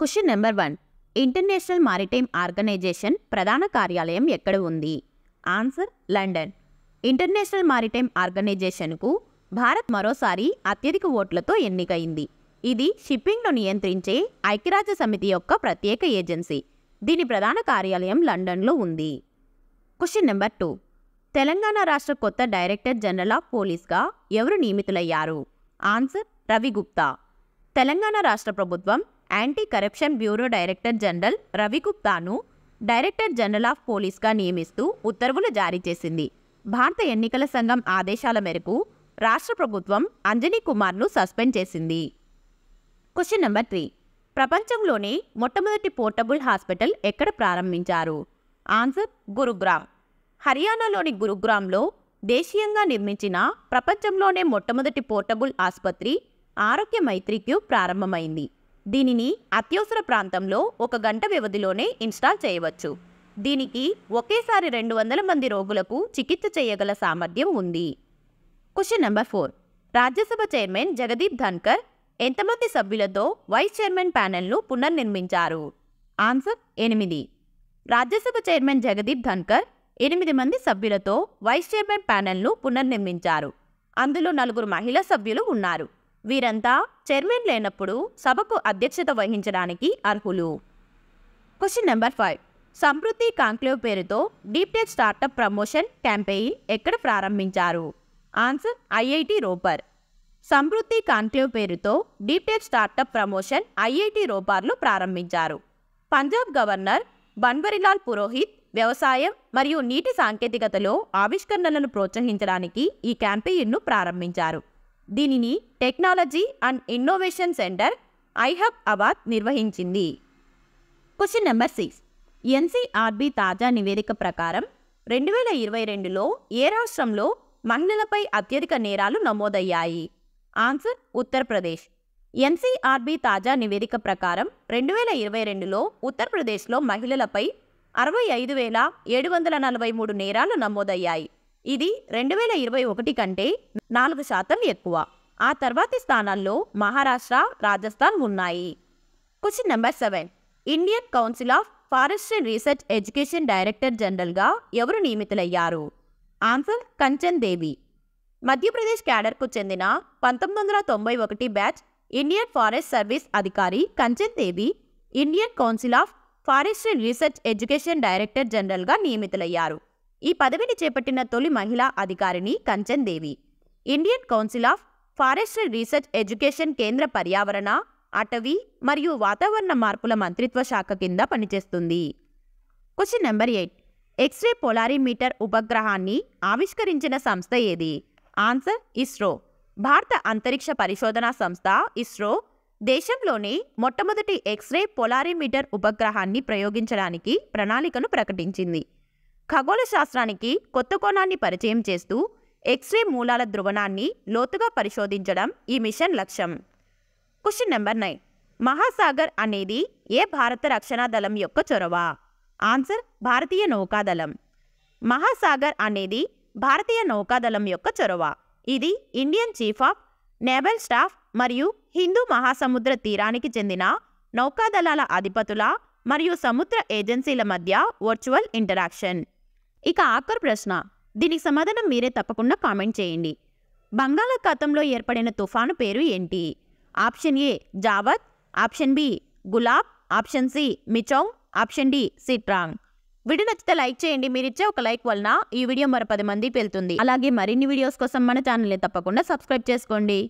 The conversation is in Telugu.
question number one international maritime organisation ప్రధాన కార్యాలయం ఎక్కడ ఉంది ఆన్సర్ లండన్ ఇంటర్నేషనల్ మారిటైమ్ ఆర్గనైజేషన్కు భారత్ మరోసారి అత్యధిక ఓట్లతో ఎన్నికైంది ఇది షిప్పింగ్ను నియంత్రించే ఐక్యరాజ్య సమితి యొక్క ప్రత్యేక ఏజెన్సీ దీని ప్రధాన కార్యాలయం లండన్లో ఉంది క్వశ్చన్ నెంబర్ టూ తెలంగాణ రాష్ట్ర కొత్త డైరెక్టర్ జనరల్ ఆఫ్ పోలీస్గా ఎవరు నియమితులయ్యారు ఆన్సర్ రవి గుప్తా తెలంగాణ రాష్ట్ర ప్రభుత్వం anti corruption bureau director general Ravi గుప్తాను డైరెక్టర్ జనరల్ ఆఫ్ పోలీస్గా నియమిస్తూ ఉత్తర్వులు జారీ చేసింది భారత ఎన్నికల సంఘం ఆదేశాల మేరకు రాష్ట్ర ప్రభుత్వం అంజనీ కుమార్ను సస్పెండ్ చేసింది క్వశ్చన్ నెంబర్ త్రీ ప్రపంచంలోనే మొట్టమొదటి పోర్టబుల్ హాస్పిటల్ ఎక్కడ ప్రారంభించారు ఆన్సర్ గురుగ్రామ్ హర్యానాలోని గురుగ్రామ్లో దేశీయంగా నిర్మించిన ప్రపంచంలోనే మొట్టమొదటి పోర్టబుల్ ఆసుపత్రి ఆరోగ్య మైత్రి ప్రారంభమైంది దీనిని అత్యవసర ప్రాంతంలో ఒక గంట వ్యవధిలోనే ఇన్స్టాల్ చేయవచ్చు దీనికి ఒకేసారి రెండు వందల మంది రోగులకు చికిత్స చేయగల సామర్థ్యం ఉంది question number four Rajya Sabha chairman Jagdeep Dhankhar ఎంతమంది సభ్యులతో వైస్ చైర్మన్ ప్యానెల్ను పునర్నిర్మించారు ఆన్సర్ ఎనిమిది రాజ్యసభ చైర్మన్ జగదీప్ ధన్కర్ ఎనిమిది మంది సభ్యులతో వైస్ చైర్మన్ ప్యానెల్ను పునర్నిర్మించారు అందులో నలుగురు మహిళా సభ్యులు ఉన్నారు వీరంతా చైర్మన్ లేనప్పుడు సభకు అధ్యక్షత వహించడానికి అర్హులు question number five Samriddhi conclave పేరుతో డీప్టెక్ స్టార్టప్ ప్రమోషన్ క్యాంపెయిన్ ఎక్కడ ప్రారంభించారు answer IIT Ropar Samriddhi conclave పేరుతో డీప్టెక్ స్టార్టప్ ప్రమోషన్ ఐఐటి రోపార్లు ప్రారంభించారు పంజాబ్ గవర్నర్ బన్వరిలాల్ పురోహిత్ వ్యవసాయం మరియు నీటి సాంకేతికతలో ఆవిష్కరణలను ప్రోత్సహించడానికి ఈ క్యాంపెయిన్ను ప్రారంభించారు దీనిని technology and innovation centre iHub అబాద్ నిర్వహించింది క్వశ్చన్ నెంబర్ సిక్స్ ఎన్సీఆర్బి తాజా నివేదిక ప్రకారం రెండు వేల ఇరవై రెండులో ఏ రాష్ట్రంలో మహిళలపై అత్యధిక నేరాలు నమోదయ్యాయి ఆన్సర్ ఉత్తరప్రదేశ్ ఎన్సీఆర్బి తాజా నివేదిక ప్రకారం రెండు వేల ఇరవై రెండులో ఉత్తరప్రదేశ్లో మహిళలపై అరవై ఐదు వేల ఏడు వందల నలభై మూడు నేరాలు నమోదయ్యాయి ఇది రెండు వేల ఇరవై ఒకటి కంటే నాలుగు శాతం ఎక్కువ ఆ తర్వాతి స్థానాల్లో మహారాష్ట్ర రాజస్థాన్ ఉన్నాయి question number seven Indian council of forest and research education director జనరల్గా ఎవరు నియమితులయ్యారు ఆన్సర్ కంచన్ దేవి మధ్యప్రదేశ్ క్యాడర్కు చెందిన పంతొమ్మిది వందల తొంభై ఒకటి బ్యాచ్ ఇండియన్ ఫారెస్ట్ సర్వీస్ అధికారి Kanchan Devi Indian council of forest and research education director జనరల్గా నియమితులయ్యారు ఈ పదవిని చేపట్టిన తొలి మహిళా అధికారిని Kanchan Devi Indian council of forestry research education కేంద్ర పర్యావరణ అటవీ మరియు వాతావరణ మార్పుల మంత్రిత్వ శాఖ కింద పనిచేస్తుంది question number eight x-ray polarimeter ఉపగ్రహాన్ని ఆవిష్కరించిన సంస్థ ఏది ఆన్సర్ ఇస్రో భారత అంతరిక్ష పరిశోధనా సంస్థ ఇస్రో దేశంలోనే మొట్టమొదటి ఎక్స్రే పోలారిమీటర్ ఉపగ్రహాన్ని ప్రయోగించడానికి ప్రణాళికను ప్రకటించింది ఖగోళ శాస్త్రానికి కొత్త కోణాన్ని పరిచయం చేస్తూ ఎక్స్రే మూలాల ధ్రువణాన్ని లోతుగా పరిశోధించడం ఈ మిషన్ లక్ష్యం క్వశ్చన్ నెంబర్ నైన్ మహాసాగర్ అనేది ఏ భారత రక్షణ దళం యొక్క చొరవ ఆన్సర్ భారతీయ నౌకాదళం మహాసాగర్ అనేది భారతీయ నౌకాదళం యొక్క చొరవ ఇది Indian chief of naval staff మరియు హిందూ మహాసముద్ర తీరానికి చెందిన నౌకాదళాల అధిపతుల మరియు సముద్ర ఏజెన్సీల మధ్య వర్చువల్ ఇంటరాక్షన్ ఇక ఆఖరు ప్రశ్న దీనికి సమాధానం మీరే తప్పకుండా కామెంట్ చేయండి బంగాళాఖాతంలో ఏర్పడిన తుఫాను పేరు ఏంటి option A Jawad option B Gulab option C Michaung option D Sitrang video నచ్చితే లైక్ చేయండి మీరు ఇచ్చే ఒక లైక్ వలన ఈ వీడియో మరో పది మంది వెళ్తుంది అలాగే మరిన్ని వీడియోస్ కోసం మన ఛానల్ని తప్పకుండా సబ్స్క్రైబ్ చేసుకోండి